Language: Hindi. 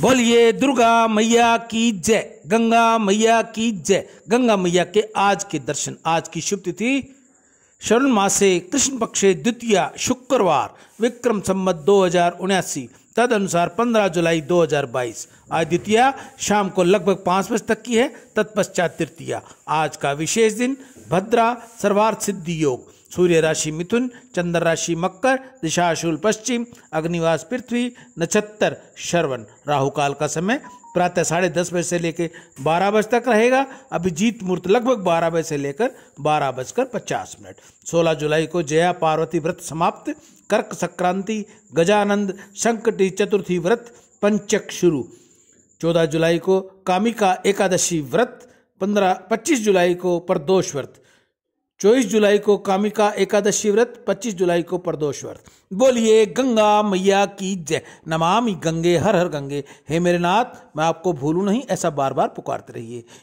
बोलिए दुर्गा मैया की जय गंगा मैया की जय गंगा मैया के आज के दर्शन आज की शुभ तिथि श्रवण मासे कृष्ण पक्षे द्वितीय शुक्रवार विक्रम संबत दो हजार उन्यासी तद अनुसार पंद्रह जुलाई 2022 आज द्वितीय शाम को लगभग पाँच बजे तक की है तत्पश्चात तृतीया आज का विशेष दिन भद्रा सर्वार्थ सिद्धि योग सूर्य राशि मिथुन चंद्र राशि मकर दिशाशूल पश्चिम अग्निवास पृथ्वी नक्षत्र श्रवण राहु काल का समय प्रातः साढ़े दस बजे से लेकर बारह बजे तक रहेगा जीत मुहूर्त लगभग बारह बजे से लेकर बारह बजकर पचास मिनट सोलह जुलाई को जया पार्वती व्रत समाप्त कर्क संक्रांति गजानंद संकटी चतुर्थी व्रत पंचक शुरू चौदह जुलाई को कामिका एकादशी व्रत पंद्रह पच्चीस जुलाई को प्रदोष व्रत चौबीस जुलाई को कामिका एकादशी व्रत 25 जुलाई को प्रदोष व्रत बोलिए गंगा मैया की जय नमामि गंगे हर हर गंगे हे मेरे नाथ मैं आपको भूलू नहीं ऐसा बार बार पुकारते रहिए